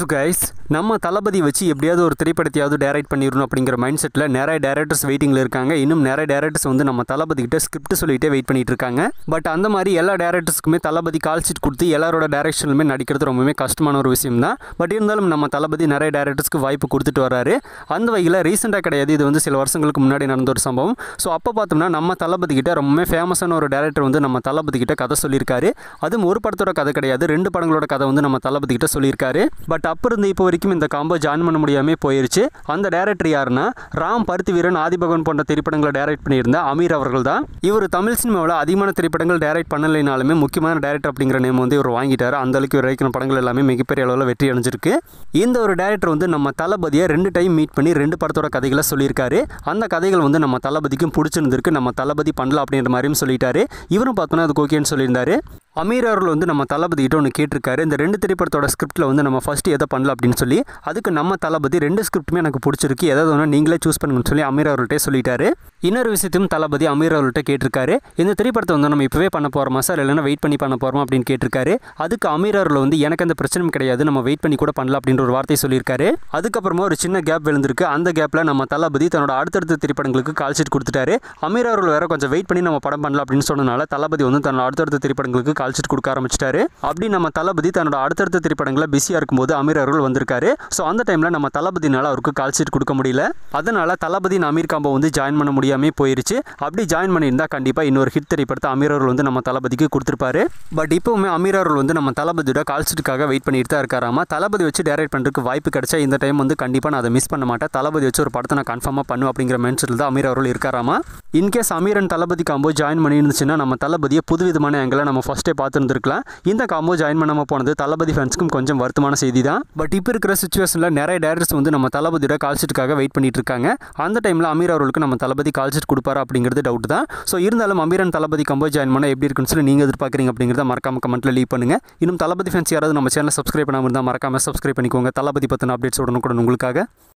so guys நம்ம தளபதி வச்சு எப்படியாவது ஒரு திரைப்படத்தையாவது டேரக்ட் பண்ணிடணும் அப்படிங்கிற மைண்ட் செட்டில் நிறைய டேரக்டர்ஸ் வெயிட்டிங்கில் இருக்காங்க இன்னும் நிறைய டேரக்டர்ஸ் வந்து நம்ம தளபதிக்கிட்ட ஸ்கிரிப்ட் சொல்லிகிட்டே வெயிட் பண்ணிட்டு இருக்காங்க பட் அந்த மாதிரி எல்லா டேரக்டர்ஸ்க்குமே தளபதி கால் கொடுத்து எல்லாரோட டேரக்ஷனுமே நடிக்கிறது ரொம்பவே கஷ்டமான ஒரு விஷயம் தான் பட் இருந்தாலும் நம்ம தளபதி நிறைய டேரக்டர்ஸ்க்கு வாய்ப்பு கொடுத்துட்டு வராரு அந்த வகையில் ரீசெண்டாக கிடையாது இது வந்து சில வருஷங்களுக்கு முன்னாடி நடந்த ஒரு சம்பவம் ஸோ அப்போ பார்த்தோம்னா நம்ம தளபதிக்கிட்ட ரொம்பவே ஃபேமஸான ஒரு டேரக்டர் வந்து நம்ம தளபதிக்கிட்ட கதை சொல்லியிருக்காரு அதுவும் ஒரு படத்தோட கதை கிடையாது ரெண்டு படங்களோட கதை வந்து நம்ம தளபதிக்கிட்ட சொல்லியிருக்காரு பட் தப்பு இருந்து இப்போ வரைக்கும் இந்த காம்போ ஜாயின் பண்ண முடியாமல் போயிருச்சு அந்த டேரக்டர் யாருன்னா ராம் பருத்தி வீரன் ஆதிபகவன் போன்ற திரைப்படங்களை டைரக்ட் பண்ணியிருந்த அமீர் அவர்கள் தான் இவர் தமிழ் சினிமாவில் அதிகமான திரைப்படங்கள் டைரக்ட் பண்ணலைனாலுமே முக்கியமான டேரக்டர் அப்படிங்கிற நேம் வந்து இவர் வாங்கிட்டார் அந்த அளவுக்கு வரைக்கும் படங்கள் எல்லாமே மிகப்பெரிய அளவில் வெற்றி அடைஞ்சிருக்கு இந்த ஒரு டேரக்டர் வந்து நம்ம தளபதியை ரெண்டு டைம் மீட் பண்ணி ரெண்டு படத்தோட கதைகளை சொல்லியிருக்காரு அந்த கதைகள் வந்து நம்ம தளபதிக்கும் பிடிச்சிருந்திருக்கு நம்ம தளபதி பண்ணலாம் அப்படின்ற மாதிரியும் சொல்லிட்டாரு இவரும் பார்த்தோன்னா அது ஓகேன்னு சொல்லியிருந்தாரு அமீர் அவர்கள் வந்து நம்ம தளபதிக்கிட்ட ஒன்று கேட்டிருக்காரு இந்த ரெண்டு திரைப்படத்தோட ஸ்கிரிப்டில் வந்து நம்ம ஃபஸ்ட்டு எதை பண்ணல அப்படின்னு சொல்லி அதுக்கு நம்ம தளபதி ரெண்டு ஸ்கிரிப்டுமே எனக்கு பிடிச்சிருக்கு எதாவது ஒன்று நீங்களே சூஸ் பண்ணுங்கன்னு சொல்லி அமீர் அவர்கள்ட்டே சொல்லிட்டாரு இன்னொரு விஷயத்தையும் தளபதி அமீர் அவர்கள்ட்ட கேட்டிருக்காரு இந்த திரைப்படத்தை வந்து நம்ம இப்போவே பண்ண போகிறோமா சார் இல்லைன்னா வெயிட் பண்ணி பண்ண போகிறோமா அப்படின்னு கேட்டிருக்காரு அதுக்கு அமீர் அவர்கள் வந்து எனக்கு அந்த பிரச்சனையும் கிடையாது நம்ம வெயிட் பண்ணி கூட பண்ணலாம் அப்படின்ற ஒரு வார்த்தையை சொல்லியிருக்காரு அதுக்கப்புறமா ஒரு சின்ன கேப் விழுந்திருக்கு அந்த கேப்பில் நம்ம தளபதி தன்னோட அடுத்தடுத்த திரைப்படங்களுக்கு கால்ஷீட் கொடுத்துட்டாரு அமீர் அவர்கள் வேற கொஞ்சம் வெயிட் பண்ணி நம்ம படம் பண்ணலாம் அப்படின்னு சொன்னதுனால தளபதி வந்து தன்னோட அடுத்தடுத்த திரைப்படங்களுக்கு கால்ஷீட் கொடுக்க ஆரம்பிச்சிட்டாரு அப்படி நம்ம தளபதி தன்னோட அடுத்தடுத்த திரைப்படங்களை பிஸியாக இருக்கும்போது அமீர் அவர்கள் வந்திருக்காரு ஸோ அந்த டைமில் நம்ம தளபதினால் அவருக்கு கால் கொடுக்க முடியல அதனால் தளபதி அமீர் காம்போ வந்து ஜாயின் பண்ண முடியாமே போயிருச்சு அப்படி ஜாயின் பண்ணியிருந்தால் கண்டிப்பாக இன்னொரு ஹிட் திரைப்படத்தை அமீர் அவர்கள் வந்து நம்ம தளபதிக்கு கொடுத்துருப்பாரு பட் இப்போவுமே அமீர் அவர்கள் வந்து நம்ம தளபதியோட கால் வெயிட் பண்ணிட்டு தான் இருக்காராமா தளபதி வச்சு டேரக்ட் பண்ணுறதுக்கு வாய்ப்பு கிடைச்சா இந்த டைம் வந்து கண்டிப்பாக நான் அதை மிஸ் பண்ண மாட்டேன் தளபதி வச்சு ஒரு படத்தை நான் கன்ஃபார்மாக பண்ணுவோம் அப்படிங்கிற மென்ஸ் தான் அமீர் அவர்கள் இருக்காராமா in case Aamir and Thalapathy combo join பண்ணியிருந்துச்சுன்னா நம்ம தளபதியை புது விதமான நம்ம ஃபஸ்ட்டே பார்த்துருந்துருக்கலாம் இந்த காம்போ ஜாயின் பண்ணாமல் போனது தளபதி ஃபேன்ஸுக்கும் கொஞ்சம் வருத்தமான செய்தி தான் தான் பட் இப்போ இருக்கிற சுச்சுவேஷனில் நிறைய டேரக்டர்ஸ் வந்து நம்ம தளபதியோட கால்ஷீட்டுக்காக வெயிட் பண்ணிட்டு இருக்காங்க அந்த டைமில் அமீர் அவர்களுக்கு நம்ம தளபதி கால்ஷீட் கொடுப்பாரா அப்படிங்கிறது டவுட் தான் ஸோ இருந்தாலும் அமீரன் தளபதி கம்போ ஜாயின் பண்ண எப்படி இருக்குன்னு சொல்லி நீங்கள் எதிர்பார்க்குறீங்க அப்படிங்கிறத மறக்காம கமெண்ட்டில் லீவ் பண்ணுங்கள் இன்னும் தளபதி ஃபேன்ஸ் யாராவது நம்ம சேனல் சப்ஸ்கிரைப் பண்ணாமல் இருந்தால் மறக்காமல் சப்ஸ்கிரைப் பண்ணிக்கோங்க தளபதி பற்றின அப்டேட்ஸ் உடனுக்குடன் உங்களுக்காக